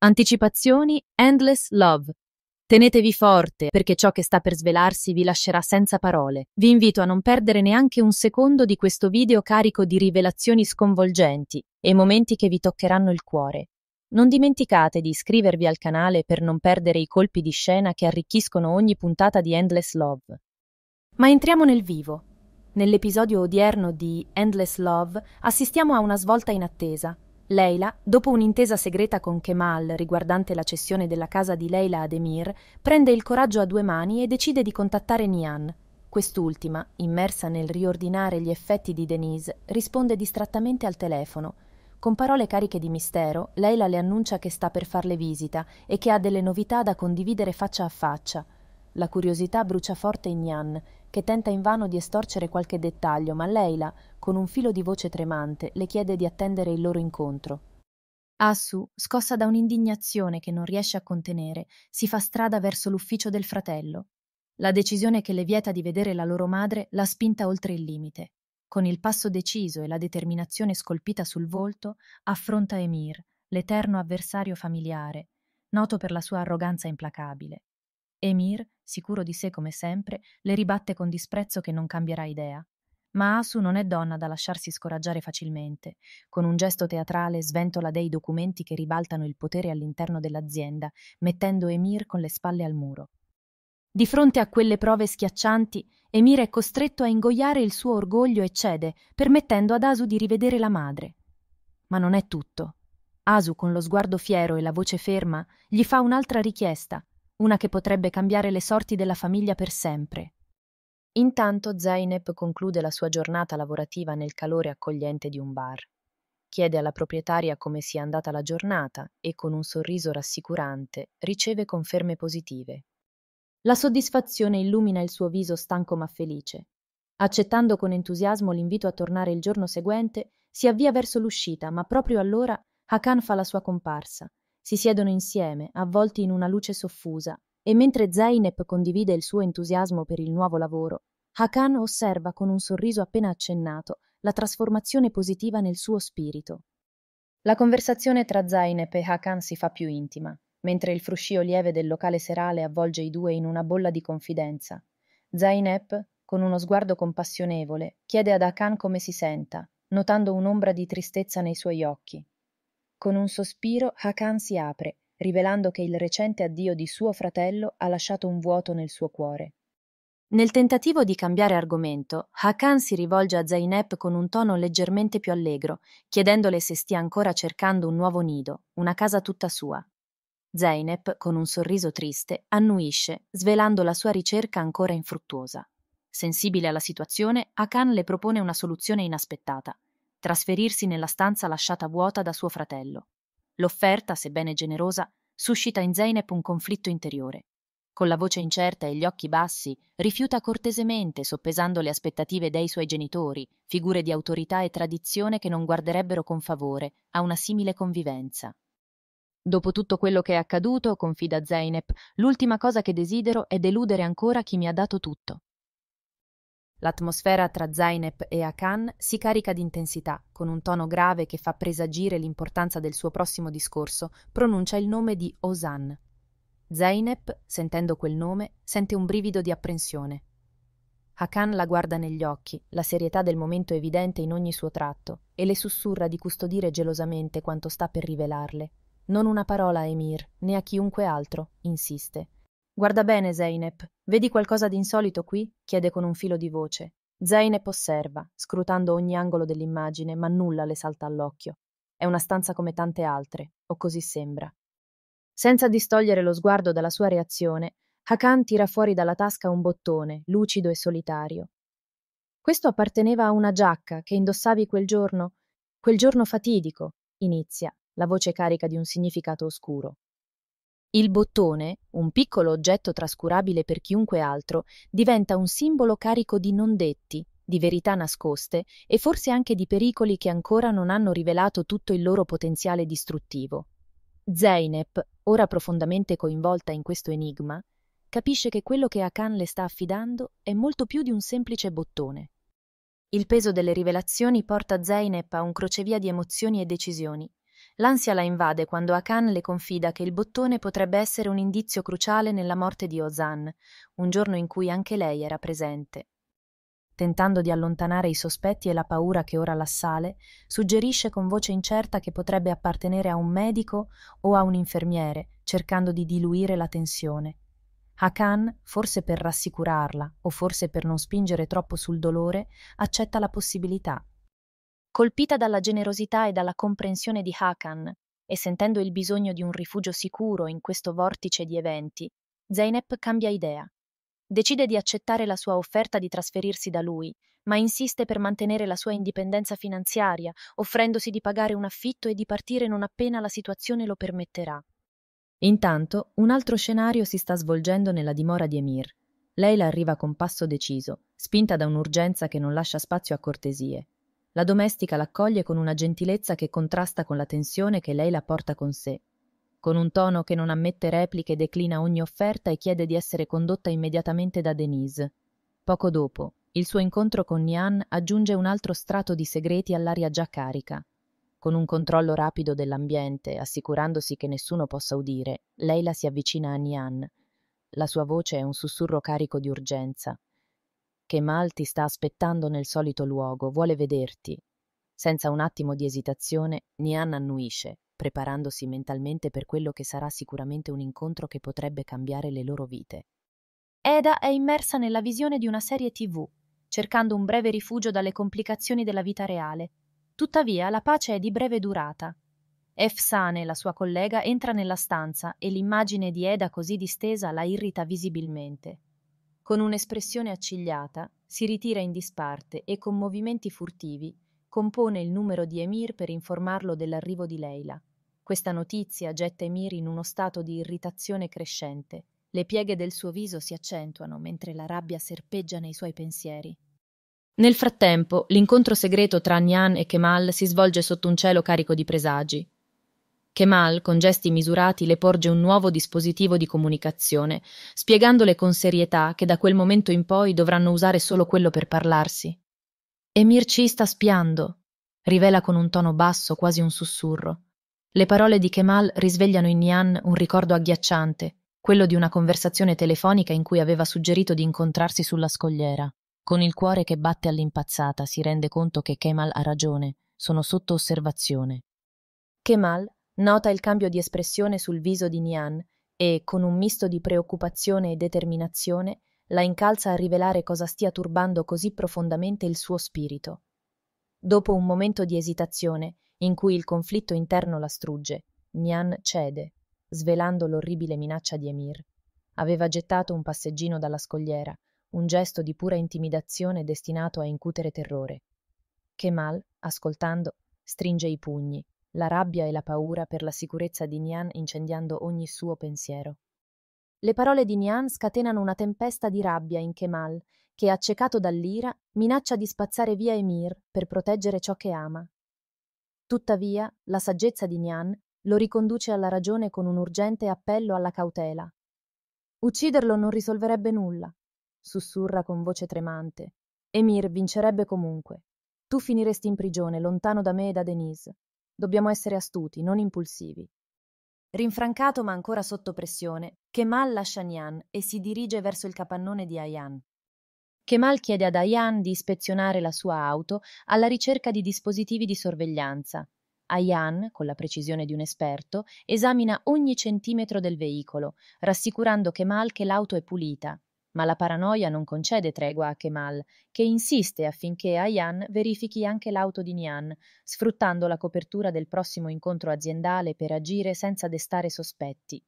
Anticipazioni Endless Love. Tenetevi forte perché ciò che sta per svelarsi vi lascerà senza parole. Vi invito a non perdere neanche un secondo di questo video carico di rivelazioni sconvolgenti e momenti che vi toccheranno il cuore. Non dimenticate di iscrivervi al canale per non perdere i colpi di scena che arricchiscono ogni puntata di Endless Love. Ma entriamo nel vivo. Nell'episodio odierno di Endless Love assistiamo a una svolta inattesa Leila, dopo un'intesa segreta con Kemal riguardante la cessione della casa di Leila ad Emir, prende il coraggio a due mani e decide di contattare Nian. Quest'ultima, immersa nel riordinare gli effetti di Denise, risponde distrattamente al telefono. Con parole cariche di mistero, Leila le annuncia che sta per farle visita e che ha delle novità da condividere faccia a faccia. La curiosità brucia forte in Nian, che tenta invano di estorcere qualche dettaglio, ma Leila, con un filo di voce tremante, le chiede di attendere il loro incontro. Asu, scossa da un'indignazione che non riesce a contenere, si fa strada verso l'ufficio del fratello. La decisione che le vieta di vedere la loro madre l'ha spinta oltre il limite. Con il passo deciso e la determinazione scolpita sul volto, affronta Emir, l'eterno avversario familiare, noto per la sua arroganza implacabile. Emir, sicuro di sé come sempre, le ribatte con disprezzo che non cambierà idea. Ma Asu non è donna da lasciarsi scoraggiare facilmente. Con un gesto teatrale sventola dei documenti che ribaltano il potere all'interno dell'azienda, mettendo Emir con le spalle al muro. Di fronte a quelle prove schiaccianti, Emir è costretto a ingoiare il suo orgoglio e cede, permettendo ad Asu di rivedere la madre. Ma non è tutto. Asu, con lo sguardo fiero e la voce ferma, gli fa un'altra richiesta, una che potrebbe cambiare le sorti della famiglia per sempre. Intanto Zeynep conclude la sua giornata lavorativa nel calore accogliente di un bar. Chiede alla proprietaria come sia andata la giornata e con un sorriso rassicurante riceve conferme positive. La soddisfazione illumina il suo viso stanco ma felice. Accettando con entusiasmo l'invito a tornare il giorno seguente, si avvia verso l'uscita, ma proprio allora Hakan fa la sua comparsa. Si siedono insieme, avvolti in una luce soffusa, e mentre Zeynep condivide il suo entusiasmo per il nuovo lavoro, Hakan osserva con un sorriso appena accennato la trasformazione positiva nel suo spirito. La conversazione tra Zainep e Hakan si fa più intima, mentre il fruscio lieve del locale serale avvolge i due in una bolla di confidenza. Zainep, con uno sguardo compassionevole, chiede ad Hakan come si senta, notando un'ombra di tristezza nei suoi occhi. Con un sospiro Hakan si apre, rivelando che il recente addio di suo fratello ha lasciato un vuoto nel suo cuore. Nel tentativo di cambiare argomento, Hakan si rivolge a Zainab con un tono leggermente più allegro, chiedendole se stia ancora cercando un nuovo nido, una casa tutta sua. Zainab, con un sorriso triste, annuisce, svelando la sua ricerca ancora infruttuosa. Sensibile alla situazione, Hakan le propone una soluzione inaspettata: trasferirsi nella stanza lasciata vuota da suo fratello. L'offerta, sebbene generosa, suscita in Zeynep un conflitto interiore con la voce incerta e gli occhi bassi, rifiuta cortesemente, soppesando le aspettative dei suoi genitori, figure di autorità e tradizione che non guarderebbero con favore a una simile convivenza. Dopo tutto quello che è accaduto, confida Zeynep, l'ultima cosa che desidero è deludere ancora chi mi ha dato tutto. L'atmosfera tra Zeynep e Akan si carica di intensità, con un tono grave che fa presagire l'importanza del suo prossimo discorso, pronuncia il nome di Osan, Zeynep, sentendo quel nome, sente un brivido di apprensione. Hakan la guarda negli occhi, la serietà del momento evidente in ogni suo tratto, e le sussurra di custodire gelosamente quanto sta per rivelarle. Non una parola a Emir, né a chiunque altro, insiste. Guarda bene, Zeynep. Vedi qualcosa di insolito qui? chiede con un filo di voce. Zeynep osserva, scrutando ogni angolo dell'immagine, ma nulla le salta all'occhio. È una stanza come tante altre, o così sembra. Senza distogliere lo sguardo dalla sua reazione, Hakan tira fuori dalla tasca un bottone, lucido e solitario. Questo apparteneva a una giacca che indossavi quel giorno, quel giorno fatidico, inizia, la voce carica di un significato oscuro. Il bottone, un piccolo oggetto trascurabile per chiunque altro, diventa un simbolo carico di non detti, di verità nascoste e forse anche di pericoli che ancora non hanno rivelato tutto il loro potenziale distruttivo. Zeynep ora profondamente coinvolta in questo enigma, capisce che quello che Akan le sta affidando è molto più di un semplice bottone. Il peso delle rivelazioni porta Zeynep a un crocevia di emozioni e decisioni. L'ansia la invade quando Akan le confida che il bottone potrebbe essere un indizio cruciale nella morte di Ozan, un giorno in cui anche lei era presente tentando di allontanare i sospetti e la paura che ora l'assale, suggerisce con voce incerta che potrebbe appartenere a un medico o a un infermiere, cercando di diluire la tensione. Hakan, forse per rassicurarla o forse per non spingere troppo sul dolore, accetta la possibilità. Colpita dalla generosità e dalla comprensione di Hakan e sentendo il bisogno di un rifugio sicuro in questo vortice di eventi, Zeynep cambia idea Decide di accettare la sua offerta di trasferirsi da lui, ma insiste per mantenere la sua indipendenza finanziaria, offrendosi di pagare un affitto e di partire non appena la situazione lo permetterà. Intanto, un altro scenario si sta svolgendo nella dimora di Emir. Leila arriva con passo deciso, spinta da un'urgenza che non lascia spazio a cortesie. La domestica l'accoglie con una gentilezza che contrasta con la tensione che Leila porta con sé con un tono che non ammette repliche declina ogni offerta e chiede di essere condotta immediatamente da Denise. Poco dopo, il suo incontro con Nian aggiunge un altro strato di segreti all'aria già carica. Con un controllo rapido dell'ambiente, assicurandosi che nessuno possa udire, Leila si avvicina a Nian. La sua voce è un sussurro carico di urgenza. Kemal ti sta aspettando nel solito luogo, vuole vederti. Senza un attimo di esitazione, Nian annuisce, preparandosi mentalmente per quello che sarà sicuramente un incontro che potrebbe cambiare le loro vite. Eda è immersa nella visione di una serie TV, cercando un breve rifugio dalle complicazioni della vita reale. Tuttavia la pace è di breve durata. Efsane, la sua collega, entra nella stanza e l'immagine di Eda così distesa la irrita visibilmente. Con un'espressione accigliata, si ritira in disparte e con movimenti furtivi compone il numero di Emir per informarlo dell'arrivo di Leila. Questa notizia getta Emir in uno stato di irritazione crescente. Le pieghe del suo viso si accentuano mentre la rabbia serpeggia nei suoi pensieri. Nel frattempo, l'incontro segreto tra Nian e Kemal si svolge sotto un cielo carico di presagi. Kemal, con gesti misurati, le porge un nuovo dispositivo di comunicazione, spiegandole con serietà che da quel momento in poi dovranno usare solo quello per parlarsi. Emir ci sta spiando, rivela con un tono basso, quasi un sussurro. Le parole di Kemal risvegliano in Nian un ricordo agghiacciante, quello di una conversazione telefonica in cui aveva suggerito di incontrarsi sulla scogliera. Con il cuore che batte all'impazzata si rende conto che Kemal ha ragione, sono sotto osservazione. Kemal nota il cambio di espressione sul viso di Nian e, con un misto di preoccupazione e determinazione, la incalza a rivelare cosa stia turbando così profondamente il suo spirito. Dopo un momento di esitazione, in cui il conflitto interno la strugge, Nian cede, svelando l'orribile minaccia di Emir. Aveva gettato un passeggino dalla scogliera, un gesto di pura intimidazione destinato a incutere terrore. Kemal, ascoltando, stringe i pugni, la rabbia e la paura per la sicurezza di Nian incendiando ogni suo pensiero. Le parole di Nian scatenano una tempesta di rabbia in Kemal, che, accecato dall'ira, minaccia di spazzare via Emir per proteggere ciò che ama, Tuttavia, la saggezza di Nian lo riconduce alla ragione con un urgente appello alla cautela. Ucciderlo non risolverebbe nulla, sussurra con voce tremante. Emir vincerebbe comunque. Tu finiresti in prigione, lontano da me e da Denise. Dobbiamo essere astuti, non impulsivi. Rinfrancato ma ancora sotto pressione, Kemal lascia Nian e si dirige verso il capannone di Ayan. Kemal chiede ad Ayan di ispezionare la sua auto alla ricerca di dispositivi di sorveglianza. Ayan, con la precisione di un esperto, esamina ogni centimetro del veicolo, rassicurando Kemal che l'auto è pulita. Ma la paranoia non concede tregua a Kemal, che insiste affinché Ayan verifichi anche l'auto di Nian, sfruttando la copertura del prossimo incontro aziendale per agire senza destare sospetti.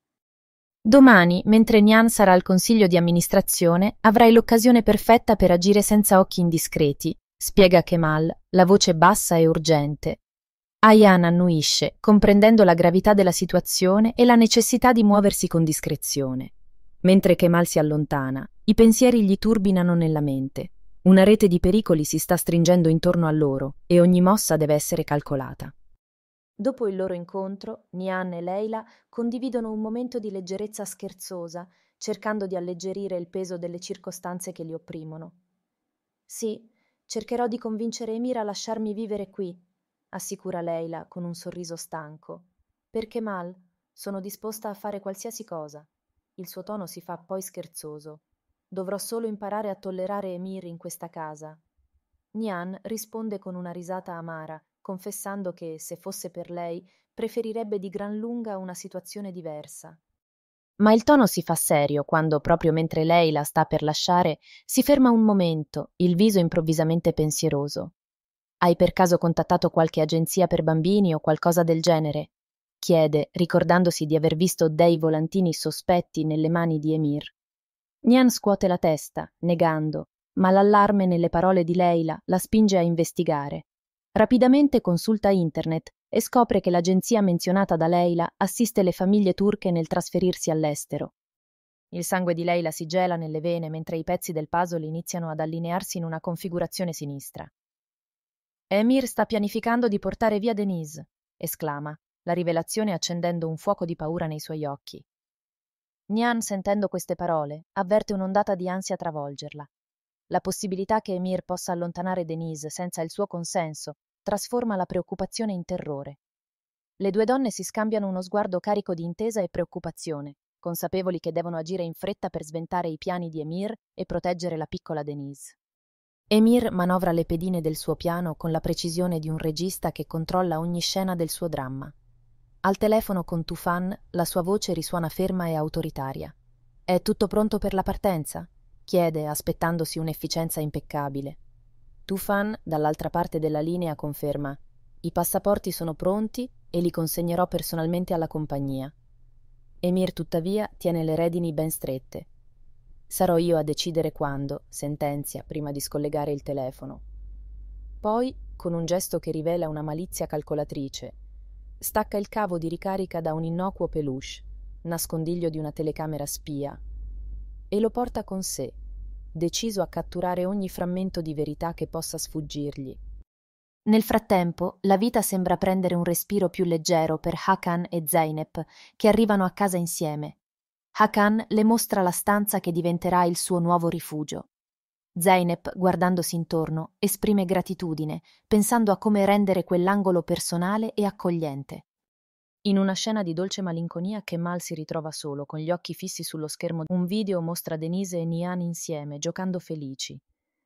Domani, mentre Nian sarà al consiglio di amministrazione, avrai l'occasione perfetta per agire senza occhi indiscreti, spiega Kemal, la voce bassa e urgente. Ayan annuisce, comprendendo la gravità della situazione e la necessità di muoversi con discrezione. Mentre Kemal si allontana, i pensieri gli turbinano nella mente. Una rete di pericoli si sta stringendo intorno a loro e ogni mossa deve essere calcolata. Dopo il loro incontro, Nian e Leila condividono un momento di leggerezza scherzosa, cercando di alleggerire il peso delle circostanze che li opprimono. Sì, cercherò di convincere Emira a lasciarmi vivere qui, assicura Leila con un sorriso stanco. Perché mal, sono disposta a fare qualsiasi cosa. Il suo tono si fa poi scherzoso. Dovrò solo imparare a tollerare Emir in questa casa. Nian risponde con una risata amara confessando che, se fosse per lei, preferirebbe di gran lunga una situazione diversa. Ma il tono si fa serio quando, proprio mentre lei la sta per lasciare, si ferma un momento, il viso improvvisamente pensieroso. Hai per caso contattato qualche agenzia per bambini o qualcosa del genere? chiede, ricordandosi di aver visto dei volantini sospetti nelle mani di Emir. Nian scuote la testa, negando, ma l'allarme nelle parole di Leila la spinge a investigare. Rapidamente consulta internet e scopre che l'agenzia menzionata da Leila assiste le famiglie turche nel trasferirsi all'estero. Il sangue di Leila si gela nelle vene mentre i pezzi del puzzle iniziano ad allinearsi in una configurazione sinistra. Emir sta pianificando di portare via Denise, esclama, la rivelazione accendendo un fuoco di paura nei suoi occhi. Nian, sentendo queste parole, avverte un'ondata di ansia travolgerla. La possibilità che Emir possa allontanare Denise senza il suo consenso trasforma la preoccupazione in terrore. Le due donne si scambiano uno sguardo carico di intesa e preoccupazione, consapevoli che devono agire in fretta per sventare i piani di Emir e proteggere la piccola Denise. Emir manovra le pedine del suo piano con la precisione di un regista che controlla ogni scena del suo dramma. Al telefono con Tufan la sua voce risuona ferma e autoritaria. È tutto pronto per la partenza? chiede aspettandosi un'efficienza impeccabile. Tufan, dall'altra parte della linea, conferma i passaporti sono pronti e li consegnerò personalmente alla compagnia. Emir tuttavia tiene le redini ben strette. Sarò io a decidere quando, sentenzia prima di scollegare il telefono. Poi, con un gesto che rivela una malizia calcolatrice, stacca il cavo di ricarica da un innocuo peluche, nascondiglio di una telecamera spia, e lo porta con sé, deciso a catturare ogni frammento di verità che possa sfuggirgli. Nel frattempo, la vita sembra prendere un respiro più leggero per Hakan e Zeynep, che arrivano a casa insieme. Hakan le mostra la stanza che diventerà il suo nuovo rifugio. Zeynep, guardandosi intorno, esprime gratitudine, pensando a come rendere quell'angolo personale e accogliente. In una scena di dolce malinconia, Kemal si ritrova solo, con gli occhi fissi sullo schermo. Un video mostra Denise e Nian insieme, giocando felici.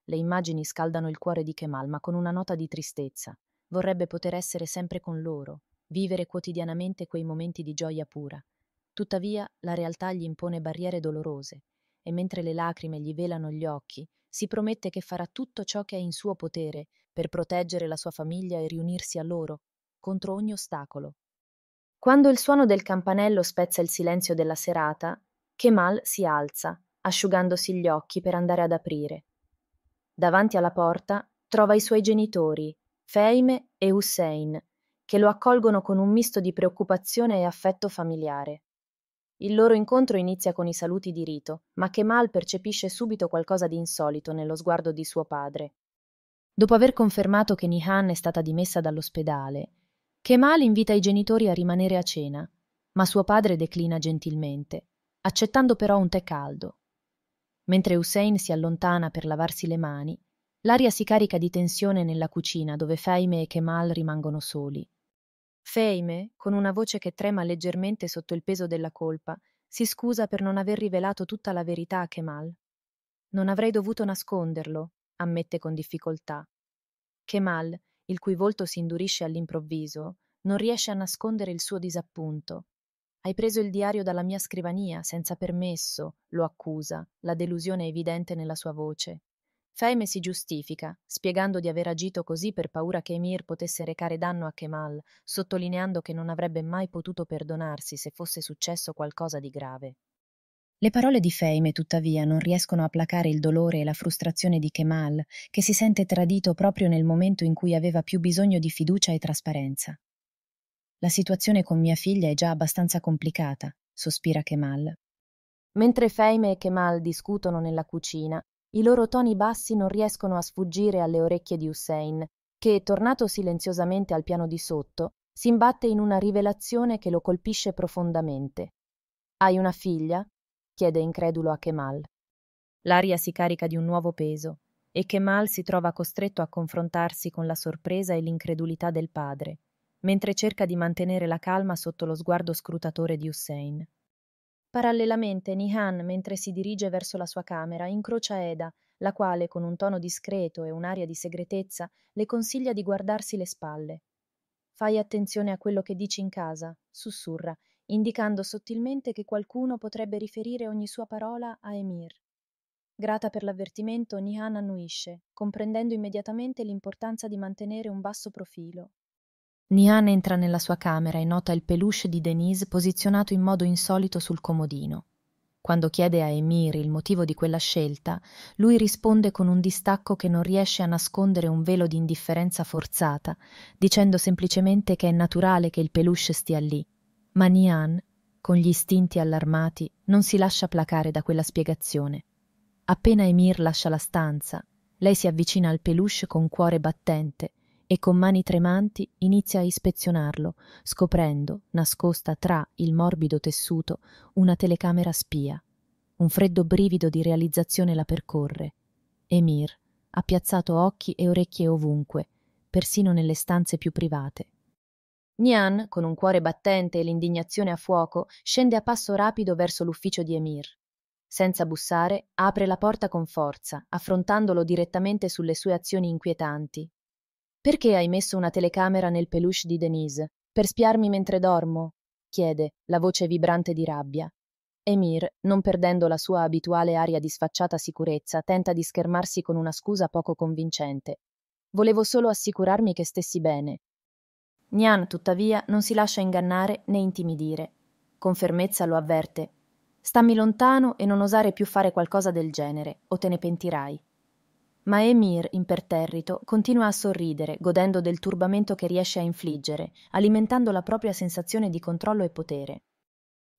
Le immagini scaldano il cuore di Kemal, ma con una nota di tristezza. Vorrebbe poter essere sempre con loro, vivere quotidianamente quei momenti di gioia pura. Tuttavia, la realtà gli impone barriere dolorose, e mentre le lacrime gli velano gli occhi, si promette che farà tutto ciò che è in suo potere per proteggere la sua famiglia e riunirsi a loro, contro ogni ostacolo, quando il suono del campanello spezza il silenzio della serata, Kemal si alza, asciugandosi gli occhi per andare ad aprire. Davanti alla porta trova i suoi genitori, Feime e Hussein, che lo accolgono con un misto di preoccupazione e affetto familiare. Il loro incontro inizia con i saluti di rito, ma Kemal percepisce subito qualcosa di insolito nello sguardo di suo padre. Dopo aver confermato che Nihan è stata dimessa dall'ospedale, Kemal invita i genitori a rimanere a cena, ma suo padre declina gentilmente, accettando però un tè caldo. Mentre Hussein si allontana per lavarsi le mani, l'aria si carica di tensione nella cucina dove Feime e Kemal rimangono soli. Feime, con una voce che trema leggermente sotto il peso della colpa, si scusa per non aver rivelato tutta la verità a Kemal. Non avrei dovuto nasconderlo, ammette con difficoltà. Kemal, il cui volto si indurisce all'improvviso, non riesce a nascondere il suo disappunto. Hai preso il diario dalla mia scrivania senza permesso, lo accusa, la delusione è evidente nella sua voce. Feime si giustifica, spiegando di aver agito così per paura che Emir potesse recare danno a Kemal, sottolineando che non avrebbe mai potuto perdonarsi se fosse successo qualcosa di grave. Le parole di Feime, tuttavia, non riescono a placare il dolore e la frustrazione di Kemal, che si sente tradito proprio nel momento in cui aveva più bisogno di fiducia e trasparenza. La situazione con mia figlia è già abbastanza complicata, sospira Kemal. Mentre Feime e Kemal discutono nella cucina, i loro toni bassi non riescono a sfuggire alle orecchie di Hussein, che, tornato silenziosamente al piano di sotto, si imbatte in una rivelazione che lo colpisce profondamente. Hai una figlia? chiede incredulo a Kemal. L'aria si carica di un nuovo peso e Kemal si trova costretto a confrontarsi con la sorpresa e l'incredulità del padre, mentre cerca di mantenere la calma sotto lo sguardo scrutatore di Hussein. Parallelamente, Nihan, mentre si dirige verso la sua camera, incrocia Eda, la quale, con un tono discreto e un'aria di segretezza, le consiglia di guardarsi le spalle. Fai attenzione a quello che dici in casa, sussurra, indicando sottilmente che qualcuno potrebbe riferire ogni sua parola a Emir. Grata per l'avvertimento, Nihan annuisce, comprendendo immediatamente l'importanza di mantenere un basso profilo. Nihan entra nella sua camera e nota il peluche di Denise posizionato in modo insolito sul comodino. Quando chiede a Emir il motivo di quella scelta, lui risponde con un distacco che non riesce a nascondere un velo di indifferenza forzata, dicendo semplicemente che è naturale che il peluche stia lì, ma Nian, con gli istinti allarmati, non si lascia placare da quella spiegazione. Appena Emir lascia la stanza, lei si avvicina al peluche con cuore battente e con mani tremanti inizia a ispezionarlo, scoprendo, nascosta tra il morbido tessuto, una telecamera spia. Un freddo brivido di realizzazione la percorre. Emir ha piazzato occhi e orecchie ovunque, persino nelle stanze più private. Nian, con un cuore battente e l'indignazione a fuoco, scende a passo rapido verso l'ufficio di Emir. Senza bussare, apre la porta con forza, affrontandolo direttamente sulle sue azioni inquietanti. Perché hai messo una telecamera nel peluche di Denise? Per spiarmi mentre dormo? chiede, la voce vibrante di rabbia. Emir, non perdendo la sua abituale aria di sfacciata sicurezza, tenta di schermarsi con una scusa poco convincente. Volevo solo assicurarmi che stessi bene, Nian, tuttavia, non si lascia ingannare né intimidire. Con fermezza lo avverte. Stammi lontano e non osare più fare qualcosa del genere, o te ne pentirai. Ma Emir, imperterrito, continua a sorridere, godendo del turbamento che riesce a infliggere, alimentando la propria sensazione di controllo e potere.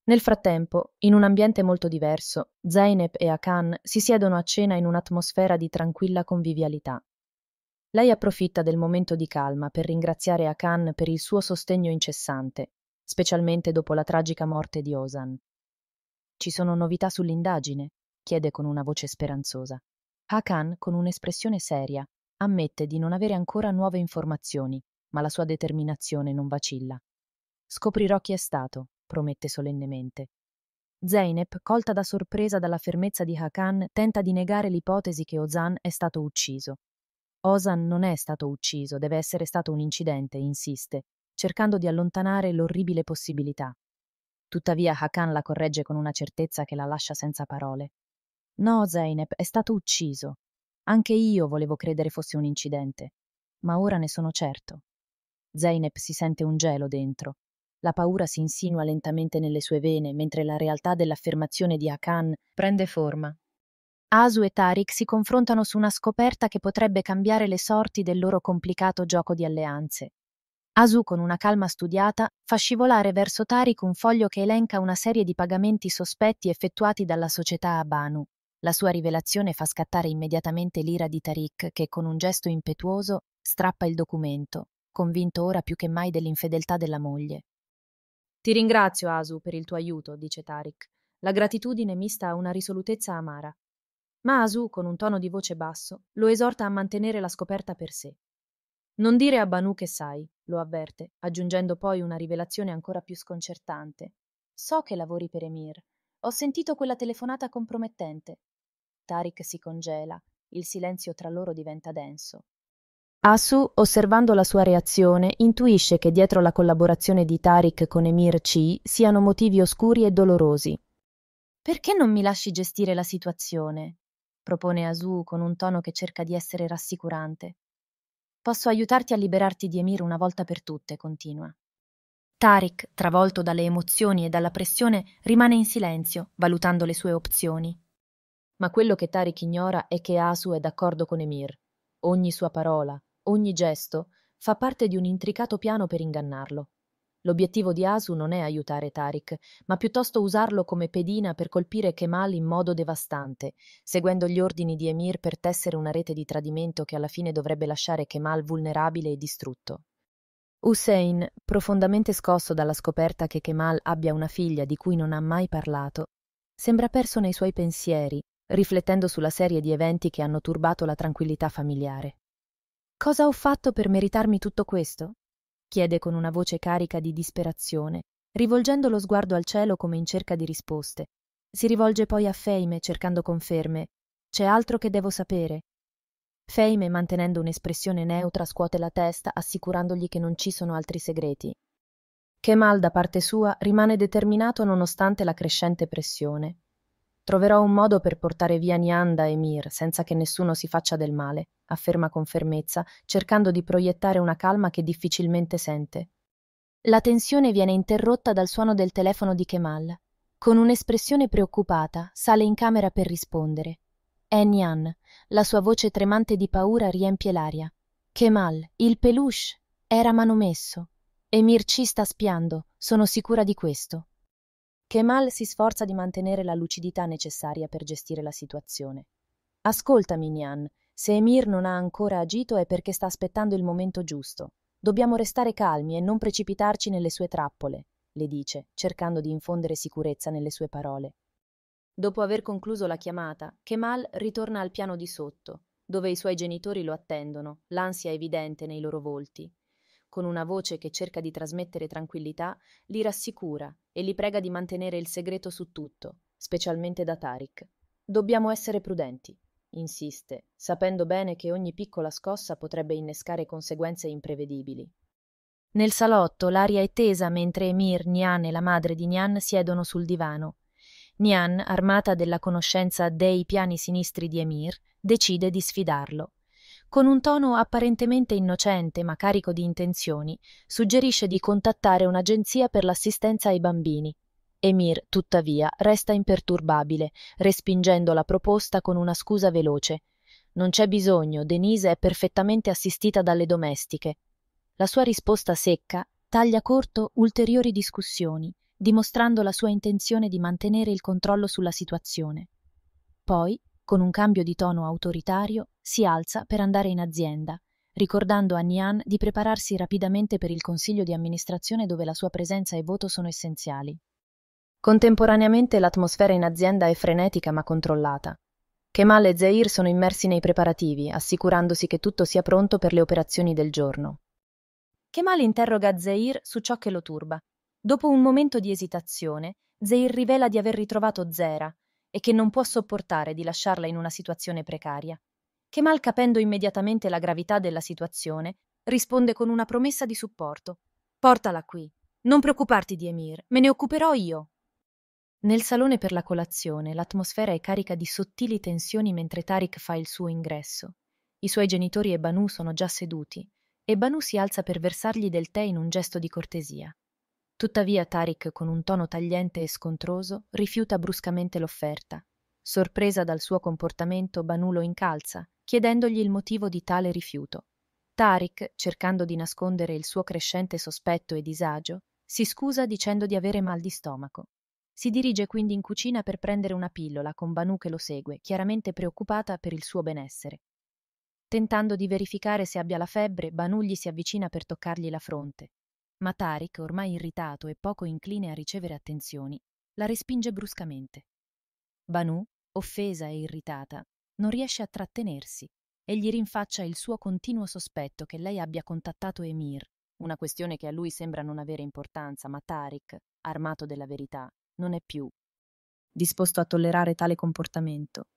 Nel frattempo, in un ambiente molto diverso, Zeynep e Akan si siedono a cena in un'atmosfera di tranquilla convivialità. Lei approfitta del momento di calma per ringraziare Akan per il suo sostegno incessante, specialmente dopo la tragica morte di Osan. Ci sono novità sull'indagine? chiede con una voce speranzosa. Hakan, con un'espressione seria, ammette di non avere ancora nuove informazioni, ma la sua determinazione non vacilla. Scoprirò chi è stato, promette solennemente. Zeynep, colta da sorpresa dalla fermezza di Hakan, tenta di negare l'ipotesi che Ozan è stato ucciso, Osan non è stato ucciso, deve essere stato un incidente, insiste, cercando di allontanare l'orribile possibilità. Tuttavia Hakan la corregge con una certezza che la lascia senza parole. No, Zeynep, è stato ucciso. Anche io volevo credere fosse un incidente, ma ora ne sono certo. Zeynep si sente un gelo dentro. La paura si insinua lentamente nelle sue vene, mentre la realtà dell'affermazione di Hakan prende forma, Asu e Tarik si confrontano su una scoperta che potrebbe cambiare le sorti del loro complicato gioco di alleanze. Asu, con una calma studiata, fa scivolare verso Tarik un foglio che elenca una serie di pagamenti sospetti effettuati dalla società a Banu. La sua rivelazione fa scattare immediatamente l'ira di Tarik, che con un gesto impetuoso strappa il documento, convinto ora più che mai dell'infedeltà della moglie. Ti ringrazio, Asu, per il tuo aiuto, dice Tarik. La gratitudine mista a una risolutezza amara ma Asu, con un tono di voce basso, lo esorta a mantenere la scoperta per sé. Non dire a Banu che sai, lo avverte, aggiungendo poi una rivelazione ancora più sconcertante. So che lavori per Emir. Ho sentito quella telefonata compromettente. Tarik si congela, il silenzio tra loro diventa denso. Asu, osservando la sua reazione, intuisce che dietro la collaborazione di Tarik con Emir C siano motivi oscuri e dolorosi. Perché non mi lasci gestire la situazione? propone Asu con un tono che cerca di essere rassicurante. Posso aiutarti a liberarti di Emir una volta per tutte, continua. Tarik, travolto dalle emozioni e dalla pressione, rimane in silenzio, valutando le sue opzioni. Ma quello che Tarik ignora è che Asu è d'accordo con Emir. Ogni sua parola, ogni gesto, fa parte di un intricato piano per ingannarlo. L'obiettivo di Asu non è aiutare Tarik, ma piuttosto usarlo come pedina per colpire Kemal in modo devastante, seguendo gli ordini di Emir per tessere una rete di tradimento che alla fine dovrebbe lasciare Kemal vulnerabile e distrutto. Hussein, profondamente scosso dalla scoperta che Kemal abbia una figlia di cui non ha mai parlato, sembra perso nei suoi pensieri, riflettendo sulla serie di eventi che hanno turbato la tranquillità familiare. Cosa ho fatto per meritarmi tutto questo? chiede con una voce carica di disperazione, rivolgendo lo sguardo al cielo come in cerca di risposte. Si rivolge poi a Feime cercando conferme. C'è altro che devo sapere? Feime, mantenendo un'espressione neutra, scuote la testa, assicurandogli che non ci sono altri segreti. Kemal, da parte sua, rimane determinato nonostante la crescente pressione. Troverò un modo per portare via Nianda e Mir senza che nessuno si faccia del male, afferma con fermezza, cercando di proiettare una calma che difficilmente sente. La tensione viene interrotta dal suono del telefono di Kemal. Con un'espressione preoccupata, sale in camera per rispondere. È Nian. La sua voce tremante di paura riempie l'aria. Kemal, il peluche, era manomesso. Emir ci sta spiando, sono sicura di questo. Kemal si sforza di mantenere la lucidità necessaria per gestire la situazione. Ascolta, Minyan, se Emir non ha ancora agito è perché sta aspettando il momento giusto. Dobbiamo restare calmi e non precipitarci nelle sue trappole, le dice, cercando di infondere sicurezza nelle sue parole. Dopo aver concluso la chiamata, Kemal ritorna al piano di sotto, dove i suoi genitori lo attendono, l'ansia evidente nei loro volti, con una voce che cerca di trasmettere tranquillità, li rassicura e li prega di mantenere il segreto su tutto, specialmente da Tarik. Dobbiamo essere prudenti, insiste, sapendo bene che ogni piccola scossa potrebbe innescare conseguenze imprevedibili. Nel salotto l'aria è tesa mentre Emir, Nian e la madre di Nian siedono sul divano. Nian, armata della conoscenza dei piani sinistri di Emir, decide di sfidarlo con un tono apparentemente innocente ma carico di intenzioni, suggerisce di contattare un'agenzia per l'assistenza ai bambini. Emir, tuttavia, resta imperturbabile, respingendo la proposta con una scusa veloce. Non c'è bisogno, Denise è perfettamente assistita dalle domestiche. La sua risposta secca taglia corto ulteriori discussioni, dimostrando la sua intenzione di mantenere il controllo sulla situazione. Poi con un cambio di tono autoritario, si alza per andare in azienda, ricordando a Nian di prepararsi rapidamente per il consiglio di amministrazione dove la sua presenza e voto sono essenziali. Contemporaneamente l'atmosfera in azienda è frenetica ma controllata. Kemal e Zair sono immersi nei preparativi, assicurandosi che tutto sia pronto per le operazioni del giorno. Kemal interroga Zair su ciò che lo turba. Dopo un momento di esitazione, Zair rivela di aver ritrovato Zera, e che non può sopportare di lasciarla in una situazione precaria, che mal capendo immediatamente la gravità della situazione, risponde con una promessa di supporto. Portala qui. Non preoccuparti di Emir, me ne occuperò io. Nel salone per la colazione l'atmosfera è carica di sottili tensioni mentre Tariq fa il suo ingresso. I suoi genitori e Banu sono già seduti e Banu si alza per versargli del tè in un gesto di cortesia. Tuttavia Tariq, con un tono tagliente e scontroso, rifiuta bruscamente l'offerta. Sorpresa dal suo comportamento, Banu lo incalza, chiedendogli il motivo di tale rifiuto. Tariq, cercando di nascondere il suo crescente sospetto e disagio, si scusa dicendo di avere mal di stomaco. Si dirige quindi in cucina per prendere una pillola con Banu che lo segue, chiaramente preoccupata per il suo benessere. Tentando di verificare se abbia la febbre, Banu gli si avvicina per toccargli la fronte, ma Tarik, ormai irritato e poco incline a ricevere attenzioni, la respinge bruscamente. Banu, offesa e irritata, non riesce a trattenersi e gli rinfaccia il suo continuo sospetto che lei abbia contattato Emir, una questione che a lui sembra non avere importanza, ma Tarik, armato della verità, non è più disposto a tollerare tale comportamento.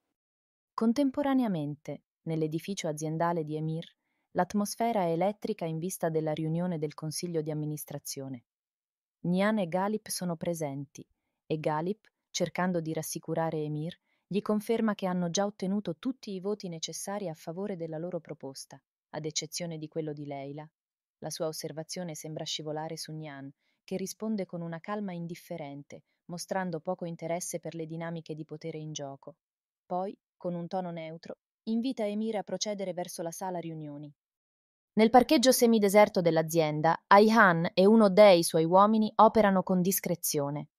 Contemporaneamente, nell'edificio aziendale di Emir, L'atmosfera è elettrica in vista della riunione del consiglio di amministrazione. Nian e Galip sono presenti e Galip, cercando di rassicurare Emir, gli conferma che hanno già ottenuto tutti i voti necessari a favore della loro proposta, ad eccezione di quello di Leila. La sua osservazione sembra scivolare su Nian, che risponde con una calma indifferente, mostrando poco interesse per le dinamiche di potere in gioco. Poi, con un tono neutro, invita Emir a procedere verso la sala riunioni, nel parcheggio semideserto dell'azienda, Ayhan e uno dei suoi uomini operano con discrezione.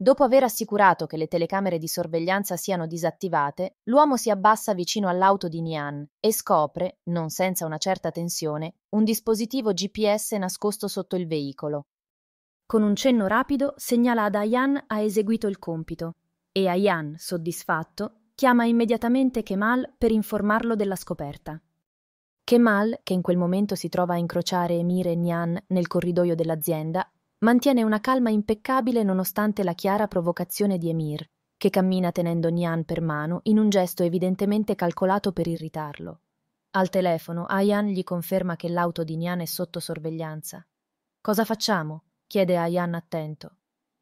Dopo aver assicurato che le telecamere di sorveglianza siano disattivate, l'uomo si abbassa vicino all'auto di Nian e scopre, non senza una certa tensione, un dispositivo GPS nascosto sotto il veicolo. Con un cenno rapido segnala ad Ayan ha eseguito il compito e Ayan, soddisfatto, chiama immediatamente Kemal per informarlo della scoperta. Kemal, che in quel momento si trova a incrociare Emir e Nian nel corridoio dell'azienda, mantiene una calma impeccabile nonostante la chiara provocazione di Emir, che cammina tenendo Nian per mano in un gesto evidentemente calcolato per irritarlo. Al telefono, Ayan gli conferma che l'auto di Nian è sotto sorveglianza. Cosa facciamo? chiede Ayan attento.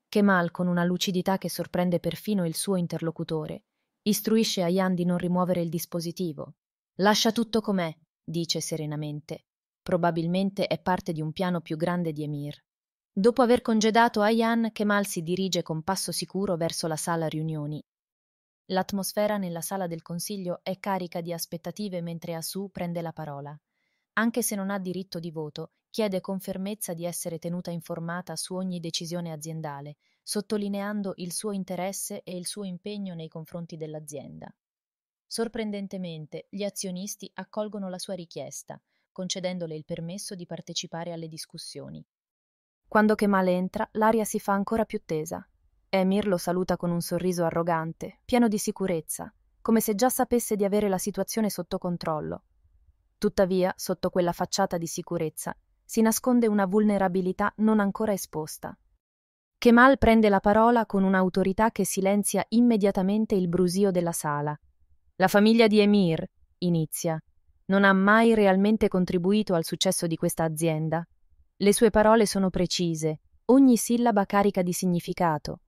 Kemal, con una lucidità che sorprende perfino il suo interlocutore, istruisce Ayan di non rimuovere il dispositivo. Lascia tutto com'è, dice serenamente. Probabilmente è parte di un piano più grande di Emir. Dopo aver congedato Ayan, Kemal si dirige con passo sicuro verso la sala riunioni. L'atmosfera nella sala del consiglio è carica di aspettative mentre Asu prende la parola. Anche se non ha diritto di voto, chiede con fermezza di essere tenuta informata su ogni decisione aziendale, sottolineando il suo interesse e il suo impegno nei confronti dell'azienda. Sorprendentemente, gli azionisti accolgono la sua richiesta, concedendole il permesso di partecipare alle discussioni. Quando Kemal entra, l'aria si fa ancora più tesa. Emir lo saluta con un sorriso arrogante, pieno di sicurezza, come se già sapesse di avere la situazione sotto controllo. Tuttavia, sotto quella facciata di sicurezza, si nasconde una vulnerabilità non ancora esposta. Kemal prende la parola con un'autorità che silenzia immediatamente il brusio della sala la famiglia di Emir, inizia, non ha mai realmente contribuito al successo di questa azienda. Le sue parole sono precise, ogni sillaba carica di significato.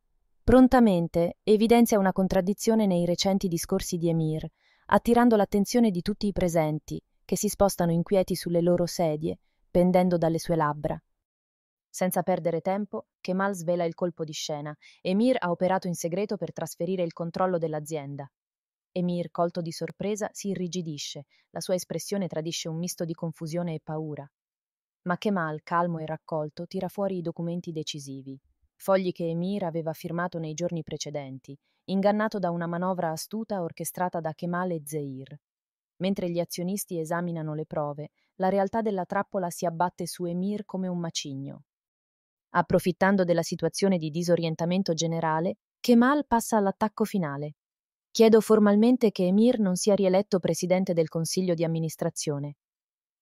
Prontamente evidenzia una contraddizione nei recenti discorsi di Emir, attirando l'attenzione di tutti i presenti, che si spostano inquieti sulle loro sedie, pendendo dalle sue labbra. Senza perdere tempo, Kemal svela il colpo di scena. Emir ha operato in segreto per trasferire il controllo dell'azienda. Emir, colto di sorpresa, si irrigidisce, la sua espressione tradisce un misto di confusione e paura. Ma Kemal, calmo e raccolto, tira fuori i documenti decisivi. Fogli che Emir aveva firmato nei giorni precedenti, ingannato da una manovra astuta orchestrata da Kemal e Zeir. Mentre gli azionisti esaminano le prove, la realtà della trappola si abbatte su Emir come un macigno. Approfittando della situazione di disorientamento generale, Kemal passa all'attacco finale, Chiedo formalmente che Emir non sia rieletto presidente del consiglio di amministrazione.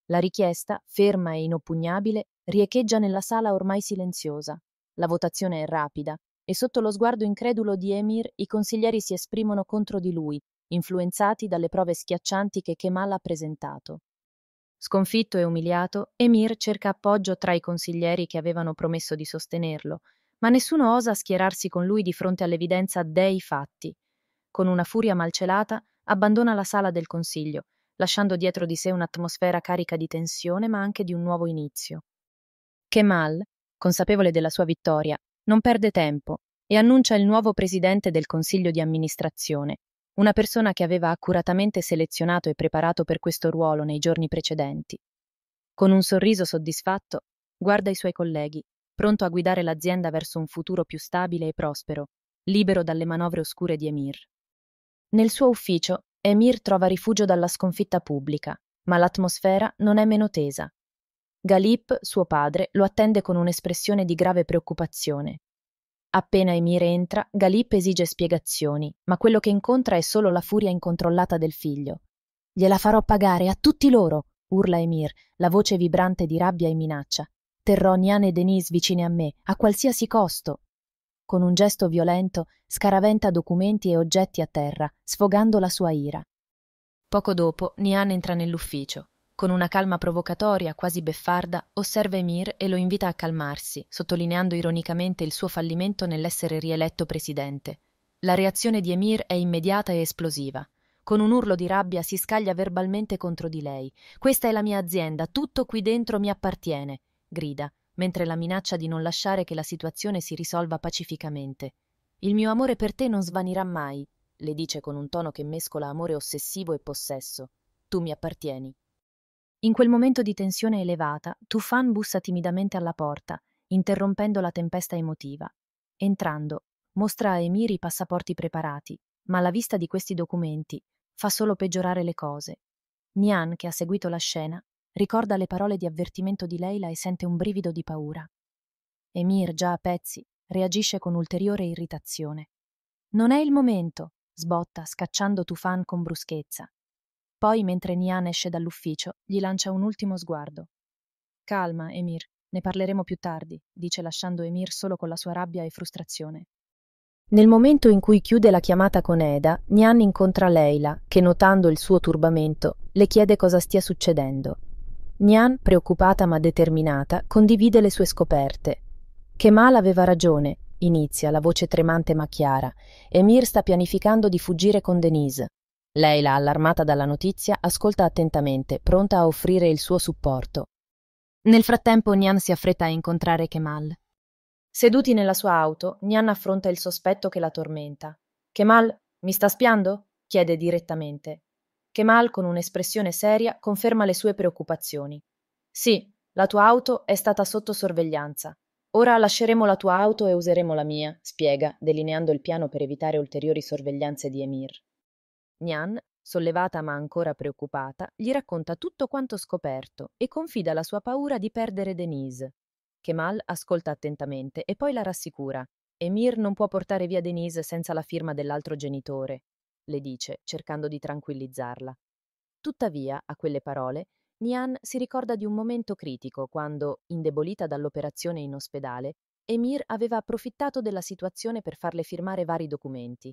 La richiesta, ferma e inoppugnabile, riecheggia nella sala ormai silenziosa. La votazione è rapida e sotto lo sguardo incredulo di Emir i consiglieri si esprimono contro di lui, influenzati dalle prove schiaccianti che Kemal ha presentato. Sconfitto e umiliato, Emir cerca appoggio tra i consiglieri che avevano promesso di sostenerlo, ma nessuno osa schierarsi con lui di fronte all'evidenza dei fatti con una furia malcelata, abbandona la sala del Consiglio, lasciando dietro di sé un'atmosfera carica di tensione ma anche di un nuovo inizio. Kemal, consapevole della sua vittoria, non perde tempo e annuncia il nuovo presidente del Consiglio di amministrazione, una persona che aveva accuratamente selezionato e preparato per questo ruolo nei giorni precedenti. Con un sorriso soddisfatto, guarda i suoi colleghi, pronto a guidare l'azienda verso un futuro più stabile e prospero, libero dalle manovre oscure di Emir. Nel suo ufficio Emir trova rifugio dalla sconfitta pubblica, ma l'atmosfera non è meno tesa. Galip, suo padre, lo attende con un'espressione di grave preoccupazione. Appena Emir entra, Galip esige spiegazioni, ma quello che incontra è solo la furia incontrollata del figlio. Gliela farò pagare a tutti loro, urla Emir, la voce vibrante di rabbia e minaccia. Terrò Nian e Denise vicine a me, a qualsiasi costo con un gesto violento, scaraventa documenti e oggetti a terra, sfogando la sua ira. Poco dopo, Nian entra nell'ufficio. Con una calma provocatoria, quasi beffarda, osserva Emir e lo invita a calmarsi, sottolineando ironicamente il suo fallimento nell'essere rieletto presidente. La reazione di Emir è immediata e esplosiva. Con un urlo di rabbia si scaglia verbalmente contro di lei. Questa è la mia azienda, tutto qui dentro mi appartiene, grida mentre la minaccia di non lasciare che la situazione si risolva pacificamente. Il mio amore per te non svanirà mai, le dice con un tono che mescola amore ossessivo e possesso. Tu mi appartieni. In quel momento di tensione elevata, Tufan bussa timidamente alla porta, interrompendo la tempesta emotiva. Entrando, mostra a Emir i passaporti preparati, ma la vista di questi documenti fa solo peggiorare le cose. Nian, che ha seguito la scena, Ricorda le parole di avvertimento di Leila e sente un brivido di paura. Emir, già a pezzi, reagisce con ulteriore irritazione. Non è il momento, sbotta, scacciando Tufan con bruschezza. Poi, mentre Nian esce dall'ufficio, gli lancia un ultimo sguardo. Calma, Emir, ne parleremo più tardi, dice lasciando Emir solo con la sua rabbia e frustrazione. Nel momento in cui chiude la chiamata con Eda, Nian incontra Leila, che notando il suo turbamento, le chiede cosa stia succedendo. Nian, preoccupata ma determinata, condivide le sue scoperte. Kemal aveva ragione, inizia la voce tremante ma chiara. Emir sta pianificando di fuggire con Denise. Leila, allarmata dalla notizia, ascolta attentamente, pronta a offrire il suo supporto. Nel frattempo Nian si affretta a incontrare Kemal. Seduti nella sua auto, Nian affronta il sospetto che la tormenta. Kemal, mi sta spiando? chiede direttamente. Kemal, con un'espressione seria, conferma le sue preoccupazioni. Sì, la tua auto è stata sotto sorveglianza. Ora lasceremo la tua auto e useremo la mia, spiega, delineando il piano per evitare ulteriori sorveglianze di Emir. Nian, sollevata ma ancora preoccupata, gli racconta tutto quanto scoperto e confida la sua paura di perdere Denise. Kemal ascolta attentamente e poi la rassicura. Emir non può portare via Denise senza la firma dell'altro genitore le dice, cercando di tranquillizzarla. Tuttavia, a quelle parole, Nian si ricorda di un momento critico quando, indebolita dall'operazione in ospedale, Emir aveva approfittato della situazione per farle firmare vari documenti.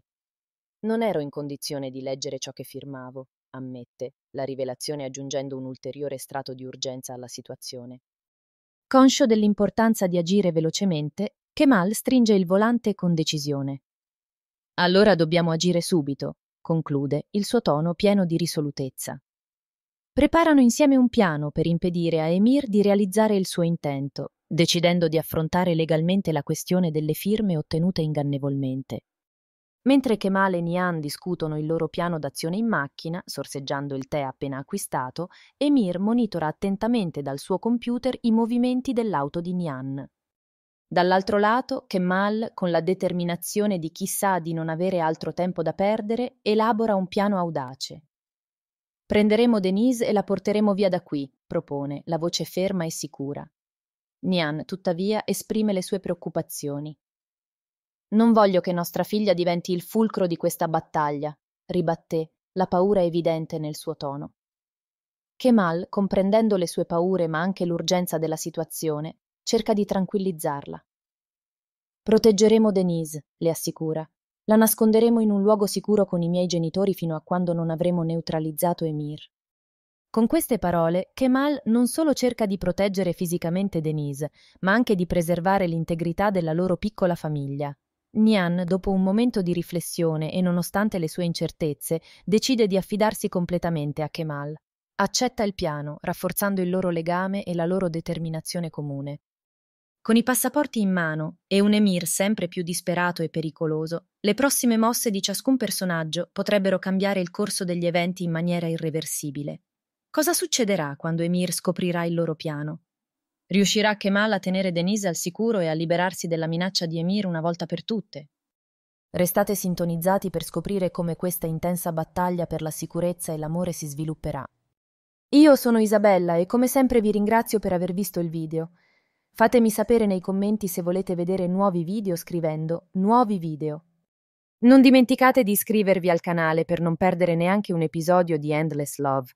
Non ero in condizione di leggere ciò che firmavo, ammette, la rivelazione aggiungendo un ulteriore strato di urgenza alla situazione. Conscio dell'importanza di agire velocemente, Kemal stringe il volante con decisione. Allora dobbiamo agire subito, conclude, il suo tono pieno di risolutezza. Preparano insieme un piano per impedire a Emir di realizzare il suo intento, decidendo di affrontare legalmente la questione delle firme ottenute ingannevolmente. Mentre Kemal e Nian discutono il loro piano d'azione in macchina, sorseggiando il tè appena acquistato, Emir monitora attentamente dal suo computer i movimenti dell'auto di Nian. Dall'altro lato, Kemal, con la determinazione di chi sa di non avere altro tempo da perdere, elabora un piano audace. Prenderemo Denise e la porteremo via da qui, propone, la voce ferma e sicura. Nian, tuttavia, esprime le sue preoccupazioni. Non voglio che nostra figlia diventi il fulcro di questa battaglia, ribatté, la paura evidente nel suo tono. Kemal, comprendendo le sue paure ma anche l'urgenza della situazione, cerca di tranquillizzarla. Proteggeremo Denise, le assicura. La nasconderemo in un luogo sicuro con i miei genitori fino a quando non avremo neutralizzato Emir. Con queste parole, Kemal non solo cerca di proteggere fisicamente Denise, ma anche di preservare l'integrità della loro piccola famiglia. Nian, dopo un momento di riflessione e nonostante le sue incertezze, decide di affidarsi completamente a Kemal. Accetta il piano, rafforzando il loro legame e la loro determinazione comune. Con i passaporti in mano e un emir sempre più disperato e pericoloso, le prossime mosse di ciascun personaggio potrebbero cambiare il corso degli eventi in maniera irreversibile. Cosa succederà quando Emir scoprirà il loro piano? Riuscirà Kemal a tenere Denise al sicuro e a liberarsi della minaccia di Emir una volta per tutte? Restate sintonizzati per scoprire come questa intensa battaglia per la sicurezza e l'amore si svilupperà. Io sono Isabella e come sempre vi ringrazio per aver visto il video. Fatemi sapere nei commenti se volete vedere nuovi video scrivendo nuovi video. Non dimenticate di iscrivervi al canale per non perdere neanche un episodio di Endless Love.